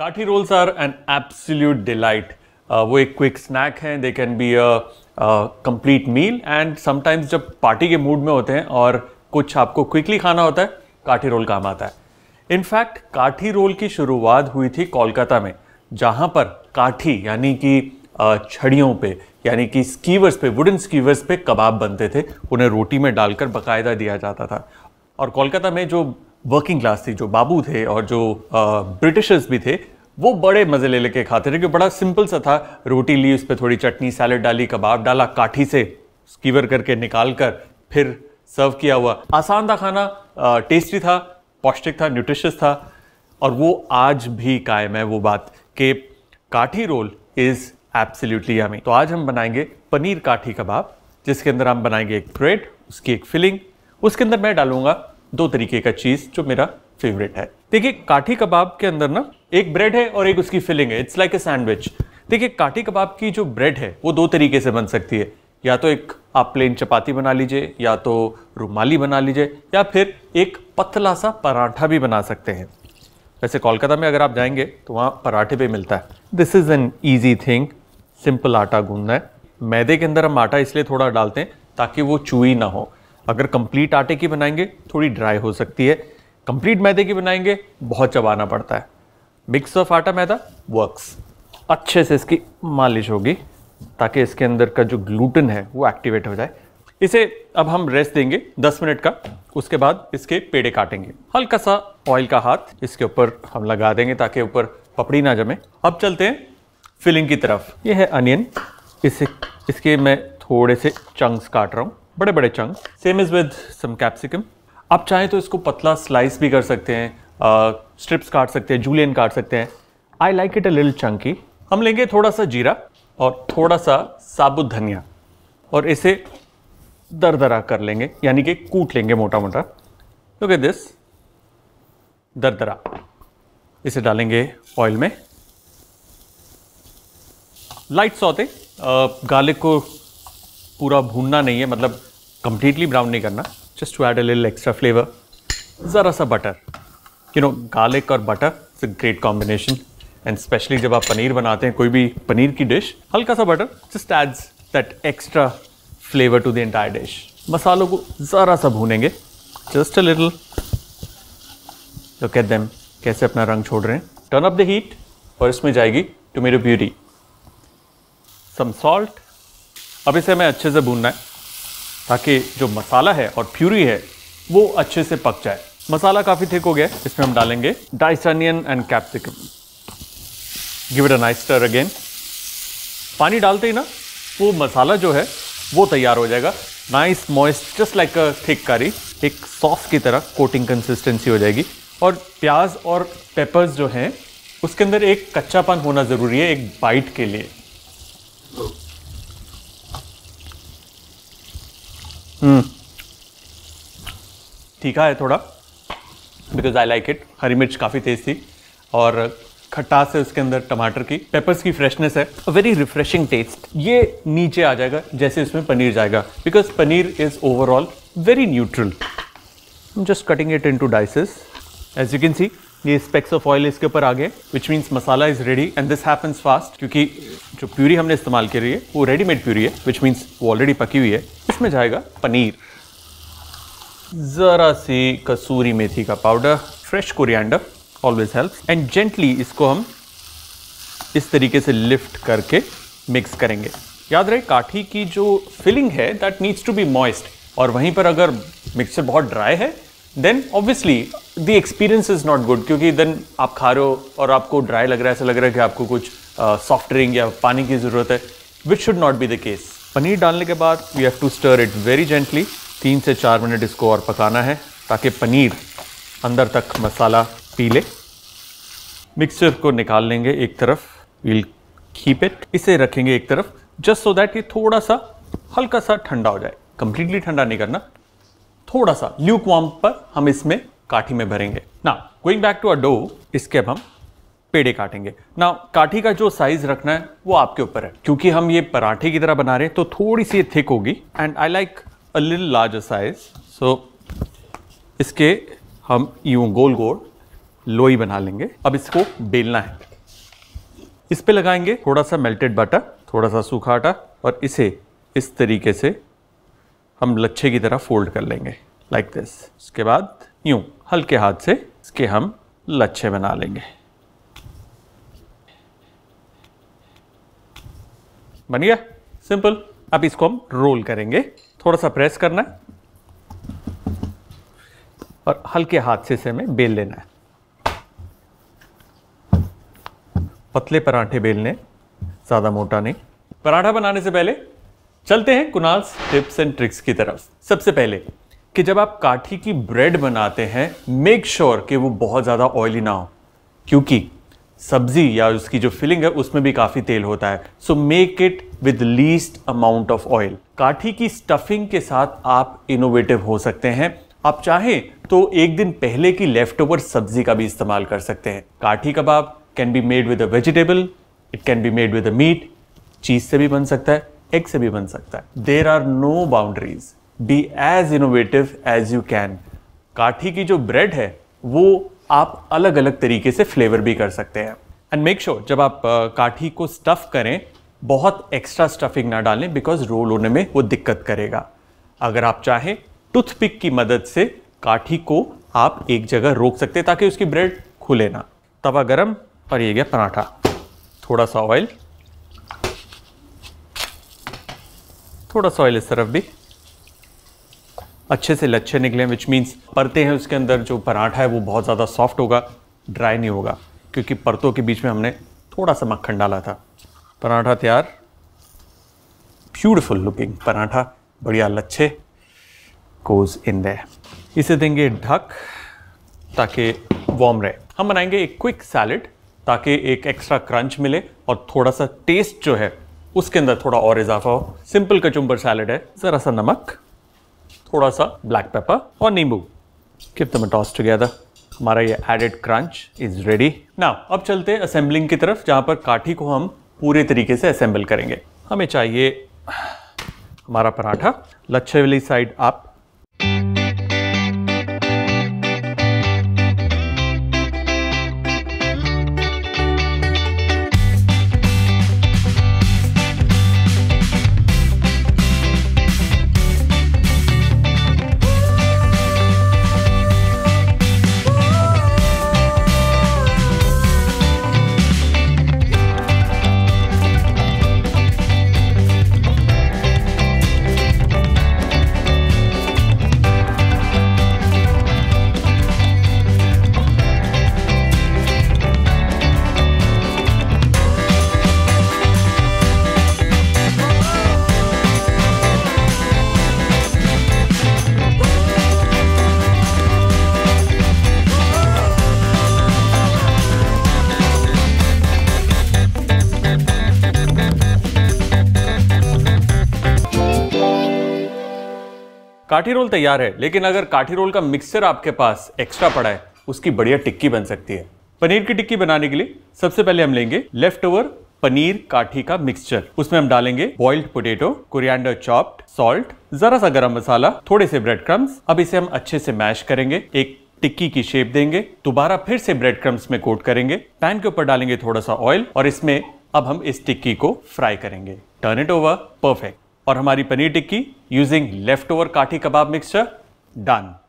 काठी rolls are an absolute delight वो एक क्विक स्नैक है they can be a complete meal and sometimes जब पार्टी के मूड में होते हैं और कुछ आपको क्विकली खाना होता है काठी रोल काम आता है इनफैक्ट काठी रोल की शुरुआत हुई थी कोलकाता में जहाँ पर काठी यानी कि छड़ियों पे यानी कि स्कीवर्स पे वुडन स्कीवर्स पे कबाब बनते थे उन्हें रोटी में डालकर बकायदा दिया जाता था और कोलकाता में जो वर्किंग क्लास थी जो बाबू थे और जो ब्रिटिशर्स भी थे वो बड़े मज़े ले लेके खाते थे क्योंकि बड़ा सिंपल सा था रोटी ली उस पर थोड़ी चटनी सैलड डाली कबाब डाला काठी से स्कीवर करके निकाल कर फिर सर्व किया हुआ आसान था खाना टेस्टी था पौष्टिक था न्यूट्रिशियस था और वो आज भी कायम है वो बात कि काठी रोल इज़ एब्सोल्युटली यामी तो आज हम बनाएंगे पनीर काठी कबाब जिसके अंदर हम बनाएंगे एक ब्रेड उसकी एक फिलिंग उसके अंदर मैं डालूंगा दो तरीके का चीज़ जो मेरा फेवरेट है देखिए काठी कबाब के अंदर ना एक ब्रेड है और एक उसकी फिलिंग है इट्स लाइक ए सैंडविच देखिए काठी कबाब की जो ब्रेड है वो दो तरीके से बन सकती है या तो एक आप प्लेन चपाती बना लीजिए या तो रुमाली बना लीजिए या फिर एक पतला सा पराठा भी बना सकते हैं वैसे कोलकाता में अगर आप जाएंगे तो वहाँ पराठे भी मिलता है this is an easy thing simple आटा गूंदना है मैदे के अंदर हम आटा इसलिए थोड़ा डालते हैं ताकि वो चूई ना हो अगर कंप्लीट आटे की बनाएंगे थोड़ी ड्राई हो सकती है कंप्लीट मैदे की बनाएंगे बहुत चबाना पड़ता है मिक्स ऑफ आटा मैदा वर्क्स अच्छे से इसकी मालिश होगी ताकि इसके अंदर का जो ग्लूटन है वो एक्टिवेट हो जाए इसे अब हम रेस्ट देंगे 10 मिनट का उसके बाद इसके पेड़े काटेंगे हल्का सा ऑयल का हाथ इसके ऊपर हम लगा देंगे ताकि ऊपर पपड़ी ना जमे अब चलते हैं फिलिंग की तरफ ये है अनियन इसे इसके मैं थोड़े से चंक्स काट रहा हूँ बड़े बड़े chunk same is with some capsicum आप चाहें तो इसको पतला स्लाइस भी कर सकते हैं स्ट्रिप्स काट सकते हैं जूलियन काट सकते हैं आई लाइक इट अ लिल चंकी हम लेंगे थोड़ा सा जीरा और थोड़ा सा साबुत धनिया और इसे दर दरा कर लेंगे यानी कि कूट लेंगे मोटा मोटा ओके दिस दर दरा इसे डालेंगे ऑयल में लाइट सौते गार्लिक को पूरा भूनना नहीं है मतलब कम्प्लीटली ब्राउन नहीं करना जस्ट टू एड अ लिल एक्स्ट्रा फ्लेवर ज़रा सा बटर यू नो गार्लिक और butter it's a great combination and specially जब आप पनीर बनाते हैं कोई भी पनीर की डिश हल्का सा butter just adds that extra flavour to the entire dish मसालों को ज़रा सा भूनेंगे just a little look at them कैसे अपना रंग छोड़ रहे हैं टर्न अप द हीट और इसमें जाएगी टू मेरो ब्यूटी सम सॉल्ट अब इसे हमें अच्छे से भूनना है ताकि जो मसाला है और प्यूरी है वो अच्छे से पक जाए मसाला काफ़ी ठीक हो गया इसमें हम डालेंगे dice onion and capsicum give it a nice stir again पानी डालते ही ना वो मसाला जो है वो तैयार हो जाएगा nice moist just like a thick curry एक सॉफ्ट की तरह कोटिंग कंसिस्टेंसी हो जाएगी और प्याज और पेपर्स जो हैं उसके अंदर एक कच्चापन होना ज़रूरी है एक बाइट के लिए Hmm. ठीका है थोड़ा बिकॉज आई लाइक इट हरी मिर्च काफ़ी तेज़ थी और खटास है उसके अंदर टमाटर की पेपर्स की फ्रेशनेस है वेरी रिफ्रेशिंग टेस्ट ये नीचे आ जाएगा जैसे इसमें पनीर जाएगा because paneer is overall very neutral just cutting it into dices as you can see ये स्पेक्स ऑफ ऑयल इसके ऊपर आ गए which means masala is ready and this happens fast क्योंकि जो प्यूरी हमने इस्तेमाल रही है वो रेडीमेड प्यूरी है विच मीन्स वो ऑलरेडी पकी हुई है इसमें जाएगा पनीर ज़रा सी कसूरी मेथी का powder fresh coriander always help and gently इसको हम इस तरीके से लिफ्ट करके मिक्स करेंगे याद रहे काठी की जो फिलिंग है that needs to be moist और वहीं पर अगर मिक्सचर बहुत ड्राई है then obviously the experience is not good क्योंकि देन आप खा रहे हो और आपको ड्राई लग रहा है ऐसा लग रहा है कि आपको कुछ सॉफ्ट uh, ड्रिंक या पानी की ज़रूरत है which should not be the case paneer डालने के बाद we have to stir it very gently तीन से चार मिनट इसको और पकाना है ताकि पनीर अंदर तक मसाला पी ले मिक्सचर को निकाल लेंगे एक तरफ वील कीप इट इसे रखेंगे एक तरफ जस्ट सो दैट ये थोड़ा सा हल्का सा ठंडा हो जाए कंप्लीटली ठंडा नहीं करना थोड़ा सा ल्यूक वार्म पर हम इसमें काठी में भरेंगे ना going back to a dough इसके अब हम पेड़े काटेंगे ना काठी का जो साइज रखना है वो आपके ऊपर है क्योंकि हम ये पराठे की तरह बना रहे हैं तो थोड़ी सी थिक होगी एंड आई लाइक अ लिल लार्ज साइज सो इसके हम यूं गोल गोल लोई बना लेंगे अब इसको बेलना है इस पे लगाएंगे थोड़ा सा मेल्टेड बटर थोड़ा सा सूखा आटा और इसे इस तरीके से हम लच्छे की तरह फोल्ड कर लेंगे लाइक like दिस उसके बाद यूं हल्के हाथ से इसके हम लच्छे बना लेंगे बन गया सिंपल अब इसको हम रोल करेंगे थोड़ा सा प्रेस करना है और हल्के हाथ से इसे हमें बेल लेना है पतले पराठे बेलने ज़्यादा मोटा नहीं पराठा बनाने से पहले चलते हैं कुनाल्स टिप्स एंड ट्रिक्स की तरफ सबसे पहले कि जब आप काठी की ब्रेड बनाते हैं मेक श्योर sure कि वो बहुत ज़्यादा ऑयली ना हो क्योंकि सब्जी या उसकी जो फिलिंग है उसमें भी काफ़ी तेल होता है so make it with least amount of oil kathi की स्टफिंग के साथ आप इनोवेटिव हो सकते हैं आप चाहें तो एक दिन पहले की लेफ्ट ओवर सब्जी का भी इस्तेमाल कर सकते हैं kathi kebab can be made with a vegetable it can be made with a meat चीज़ से भी बन सकता है एक से भी बन सकता है there are no boundaries be as innovative as you can kathi की जो ब्रेड है वो आप अलग अलग तरीके से फ्लेवर भी कर सकते हैं एंड मेक श्योर जब आप काठी को स्टफ़ करें बहुत एक्स्ट्रा स्टफिंग ना डालें बिकॉज रोल होने में वो दिक्कत करेगा अगर आप चाहें टूथपिक की मदद से काठी को आप एक जगह रोक सकते हैं ताकि उसकी ब्रेड खुले ना तवा गरम और ये गया पराठा थोड़ा सा ऑयल थोड़ा सा ऑयल इस तरफ भी अच्छे से लच्छे निकले विच मीन्स परते हैं उसके अंदर जो पराठा है वो बहुत ज़्यादा सॉफ्ट होगा ड्राई नहीं होगा क्योंकि परतों के बीच में हमने थोड़ा सा मक्खन डाला था पराठा तैयार ब्यूटिफुल लुकिंग पराठा बढ़िया लच्छे कोज इन दे इसे देंगे ढक ताकि वार्म रहे हम बनाएंगे एक क्विक सैलड ताकि एक एक्स्ट्रा क्रंच मिले और थोड़ा सा टेस्ट जो है उसके अंदर थोड़ा और इजाफा हो सिंपल कचुम्बर सैलड है ज़रा सा नमक थोड़ा सा ब्लैक पेपर और नींबू गिव दम टॉस टुगेदर हमारा ये एडेड क्रंच इज़ रेडी ना अब चलते हैं असेंबलिंग की तरफ जहाँ पर काठी को हम पूरे तरीके से असेंबल करेंगे हमें चाहिए हमारा पराठा लच्छे वाली साइड आप काठी रोल तैयार है लेकिन अगर काठी रोल का मिक्सचर आपके पास एक्स्ट्रा पड़ा है उसकी बढ़िया टिक्की बन सकती है पनीर की टिक्की बनाने के लिए सबसे पहले हम लेंगे लेफ्ट ओवर पनीर काठी का मिक्सचर उसमें हम डालेंगे boiled potato coriander chopped salt जरा सा गरम मसाला थोड़े से ब्रेड क्रम्स अब इसे हम अच्छे से मैश करेंगे एक टिक्की की शेप देंगे दोबारा फिर से ब्रेड क्रम्स में कोट करेंगे पैन के ऊपर डालेंगे थोड़ा सा ऑयल और इसमें अब हम इस टिक्की को फ्राई करेंगे टर्न इट ओवर परफेक्ट और हमारी paneer tikki using leftover kathi kebab mixture done